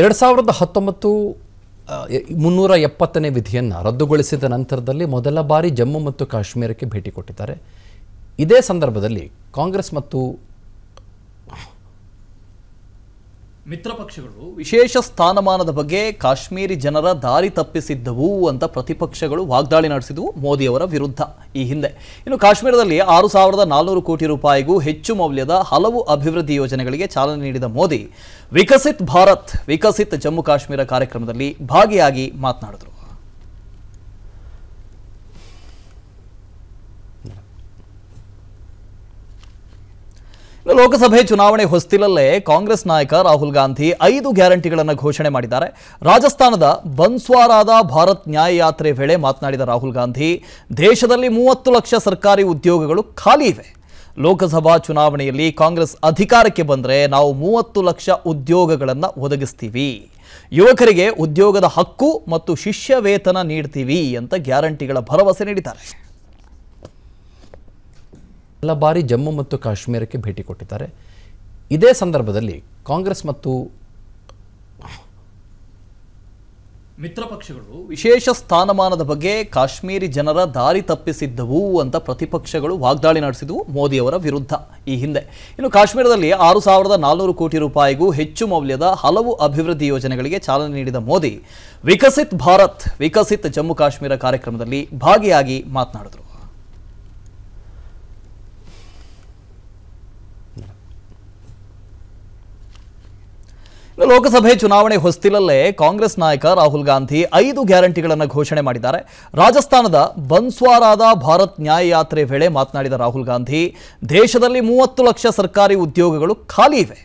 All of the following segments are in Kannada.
ಎರಡು ಸಾವಿರದ ಹತ್ತೊಂಬತ್ತು ಮುನ್ನೂರ ಎಪ್ಪತ್ತನೇ ವಿಧಿಯನ್ನು ರದ್ದುಗೊಳಿಸಿದ ನಂತರದಲ್ಲಿ ಮೊದಲ ಬಾರಿ ಜಮ್ಮು ಮತ್ತು ಕಾಶ್ಮೀರಕ್ಕೆ ಭೇಟಿ ಕೊಟ್ಟಿದ್ದಾರೆ ಇದೇ ಸಂದರ್ಭದಲ್ಲಿ ಕಾಂಗ್ರೆಸ್ ಮತ್ತು ಮಿತ್ರ ಪಕ್ಷಗಳು ವಿಶೇಷ ಸ್ಥಾನಮಾನದ ಬಗ್ಗೆ ಕಾಶ್ಮೀರಿ ಜನರ ದಾರಿ ತಪ್ಪಿಸಿದ್ದವು ಅಂತ ಪ್ರತಿಪಕ್ಷಗಳು ವಾಗ್ದಾಳಿ ನಡೆಸಿದವು ಮೋದಿಯವರ ವಿರುದ್ಧ ಈ ಹಿಂದೆ ಇನ್ನು ಕಾಶ್ಮೀರದಲ್ಲಿ ಆರು ಸಾವಿರದ ನಾಲ್ನೂರು ಕೋಟಿ ರೂಪಾಯಿಗೂ ಹೆಚ್ಚು ಮೌಲ್ಯದ ಹಲವು ಅಭಿವೃದ್ಧಿ ಯೋಜನೆಗಳಿಗೆ ಚಾಲನೆ ನೀಡಿದ ಮೋದಿ ವಿಕಸಿತ್ ಭಾರತ್ ವಿಕಸಿತ್ ಜಮ್ಮು ಕಾಶ್ಮೀರ ಕಾರ್ಯಕ್ರಮದಲ್ಲಿ ಭಾಗಿಯಾಗಿ ಮಾತನಾಡಿದರು ಲೋಕಸಭೆ ಚುನಾವಣೆ ಹೊಸ್ತಿಲಲ್ಲೇ ಕಾಂಗ್ರೆಸ್ ನಾಯಕ ರಾಹುಲ್ ಗಾಂಧಿ ಐದು ಗ್ಯಾರಂಟಿಗಳನ್ನು ಘೋಷಣೆ ಮಾಡಿದ್ದಾರೆ ರಾಜಸ್ಥಾನದ ಬನ್ಸ್ವಾರಾದ ಭಾರತ್ ನ್ಯಾಯ ಯಾತ್ರೆ ವೇಳೆ ಮಾತನಾಡಿದ ರಾಹುಲ್ ಗಾಂಧಿ ದೇಶದಲ್ಲಿ ಮೂವತ್ತು ಲಕ್ಷ ಸರ್ಕಾರಿ ಉದ್ಯೋಗಗಳು ಖಾಲಿ ಇವೆ ಲೋಕಸಭಾ ಚುನಾವಣೆಯಲ್ಲಿ ಕಾಂಗ್ರೆಸ್ ಅಧಿಕಾರಕ್ಕೆ ಬಂದರೆ ನಾವು ಮೂವತ್ತು ಲಕ್ಷ ಉದ್ಯೋಗಗಳನ್ನು ಒದಗಿಸ್ತೀವಿ ಯುವಕರಿಗೆ ಉದ್ಯೋಗದ ಹಕ್ಕು ಮತ್ತು ಶಿಷ್ಯ ವೇತನ ನೀಡ್ತೀವಿ ಅಂತ ಗ್ಯಾರಂಟಿಗಳ ಭರವಸೆ ನೀಡಿದ್ದಾರೆ ಎಲ್ಲ ಬಾರಿ ಜಮ್ಮು ಮತ್ತು ಕಾಶ್ಮೀರಕ್ಕೆ ಭೇಟಿ ಕೊಟ್ಟಿದ್ದಾರೆ ಇದೇ ಸಂದರ್ಭದಲ್ಲಿ ಕಾಂಗ್ರೆಸ್ ಮತ್ತು ಮಿತ್ರ ಪಕ್ಷಗಳು ವಿಶೇಷ ಸ್ಥಾನಮಾನದ ಬಗ್ಗೆ ಕಾಶ್ಮೀರಿ ಜನರ ದಾರಿ ತಪ್ಪಿಸಿದ್ದವು ಅಂತ ಪ್ರತಿಪಕ್ಷಗಳು ವಾಗ್ದಾಳಿ ನಡೆಸಿದವು ಮೋದಿಯವರ ವಿರುದ್ಧ ಈ ಹಿಂದೆ ಇನ್ನು ಕಾಶ್ಮೀರದಲ್ಲಿ ಆರು ಸಾವಿರದ ನಾಲ್ನೂರು ಕೋಟಿ ರೂಪಾಯಿಗೂ ಹೆಚ್ಚು ಮೌಲ್ಯದ ಹಲವು ಅಭಿವೃದ್ಧಿ ಯೋಜನೆಗಳಿಗೆ ಚಾಲನೆ ನೀಡಿದ ಮೋದಿ ವಿಕಸಿತ್ ಭಾರತ್ ವಿಕಸಿತ್ ಜಮ್ಮು ಕಾಶ್ಮೀರ ಕಾರ್ಯಕ್ರಮದಲ್ಲಿ ಭಾಗಿಯಾಗಿ ಮಾತನಾಡಿದರು ಲೋಕಸಭೆ ಚುನಾವಣೆ ಹೊಸ್ತಿಲಲ್ಲೇ ಕಾಂಗ್ರೆಸ್ ನಾಯಕ ರಾಹುಲ್ ಗಾಂಧಿ ಐದು ಗ್ಯಾರಂಟಿಗಳನ್ನು ಘೋಷಣೆ ಮಾಡಿದ್ದಾರೆ ರಾಜಸ್ಥಾನದ ಬನ್ಸ್ವಾರಾದ ಭಾರತ್ ನ್ಯಾಯ ಯಾತ್ರೆ ವೇಳೆ ಮಾತನಾಡಿದ ರಾಹುಲ್ ಗಾಂಧಿ ದೇಶದಲ್ಲಿ ಮೂವತ್ತು ಲಕ್ಷ ಸರ್ಕಾರಿ ಉದ್ಯೋಗಗಳು ಖಾಲಿ ಇವೆ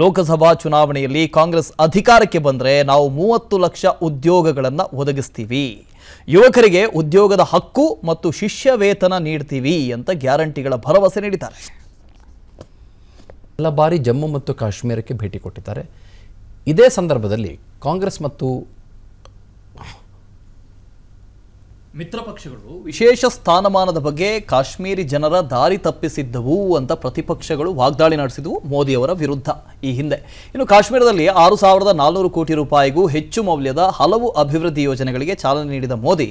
ಲೋಕಸಭಾ ಚುನಾವಣೆಯಲ್ಲಿ ಕಾಂಗ್ರೆಸ್ ಅಧಿಕಾರಕ್ಕೆ ಬಂದರೆ ನಾವು ಮೂವತ್ತು ಲಕ್ಷ ಉದ್ಯೋಗಗಳನ್ನು ಒದಗಿಸ್ತೀವಿ ಯುವಕರಿಗೆ ಉದ್ಯೋಗದ ಹಕ್ಕು ಮತ್ತು ಶಿಷ್ಯ ವೇತನ ನೀಡ್ತೀವಿ ಅಂತ ಗ್ಯಾರಂಟಿಗಳ ಭರವಸೆ ನೀಡಿದ್ದಾರೆ ಎಲ್ಲ ಬಾರಿ ಜಮ್ಮು ಮತ್ತು ಕಾಶ್ಮೀರಕ್ಕೆ ಭೇಟಿ ಕೊಟ್ಟಿದ್ದಾರೆ ಇದೇ ಸಂದರ್ಭದಲ್ಲಿ ಕಾಂಗ್ರೆಸ್ ಮತ್ತು ಮಿತ್ರ ಪಕ್ಷಗಳು ವಿಶೇಷ ಸ್ಥಾನಮಾನದ ಬಗ್ಗೆ ಕಾಶ್ಮೀರಿ ಜನರ ದಾರಿ ತಪ್ಪಿಸಿದ್ದವು ಅಂತ ಪ್ರತಿಪಕ್ಷಗಳು ವಾಗ್ದಾಳಿ ನಡೆಸಿದವು ಮೋದಿಯವರ ವಿರುದ್ಧ ಈ ಹಿಂದೆ ಇನ್ನು ಕಾಶ್ಮೀರದಲ್ಲಿ ಆರು ಸಾವಿರದ ನಾಲ್ನೂರು ಕೋಟಿ ರೂಪಾಯಿಗೂ ಹೆಚ್ಚು ಮೌಲ್ಯದ ಹಲವು ಅಭಿವೃದ್ಧಿ ಯೋಜನೆಗಳಿಗೆ ಚಾಲನೆ ನೀಡಿದ ಮೋದಿ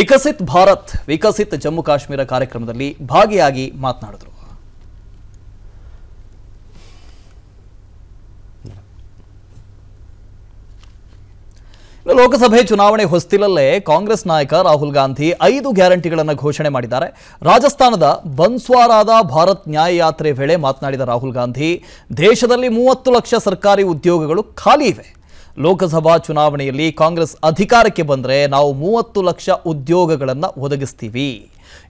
ವಿಕಸಿತ್ ಭಾರತ್ ವಿಕಸಿತ್ ಜಮ್ಮು ಕಾಶ್ಮೀರ ಕಾರ್ಯಕ್ರಮದಲ್ಲಿ ಭಾಗಿಯಾಗಿ ಮಾತನಾಡಿದರು ಲೋಕಸಭೆ ಚುನಾವಣೆ ಹೊಸ್ತಿಲಲ್ಲೇ ಕಾಂಗ್ರೆಸ್ ನಾಯಕ ರಾಹುಲ್ ಗಾಂಧಿ ಐದು ಗ್ಯಾರಂಟಿಗಳನ್ನು ಘೋಷಣೆ ಮಾಡಿದ್ದಾರೆ ರಾಜಸ್ಥಾನದ ಬನ್ಸ್ವಾರಾದ ಭಾರತ್ ನ್ಯಾಯ ಯಾತ್ರೆ ವೇಳೆ ಮಾತನಾಡಿದ ರಾಹುಲ್ ಗಾಂಧಿ ದೇಶದಲ್ಲಿ ಮೂವತ್ತು ಲಕ್ಷ ಸರ್ಕಾರಿ ಉದ್ಯೋಗಗಳು ಖಾಲಿ ಇವೆ ಲೋಕಸಭಾ ಚುನಾವಣೆಯಲ್ಲಿ ಕಾಂಗ್ರೆಸ್ ಅಧಿಕಾರಕ್ಕೆ ಬಂದರೆ ನಾವು ಮೂವತ್ತು ಲಕ್ಷ ಉದ್ಯೋಗಗಳನ್ನು ಒದಗಿಸ್ತೀವಿ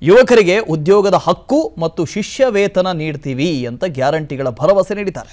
ಯುವಕರಿಗೆ ಉದ್ಯೋಗದ ಹಕ್ಕು ಮತ್ತು ಶಿಷ್ಯ ವೇತನ ನೀಡ್ತೀವಿ ಅಂತ ಗ್ಯಾರಂಟಿಗಳ ಭರವಸೆ ನೀಡಿದ್ದಾರೆ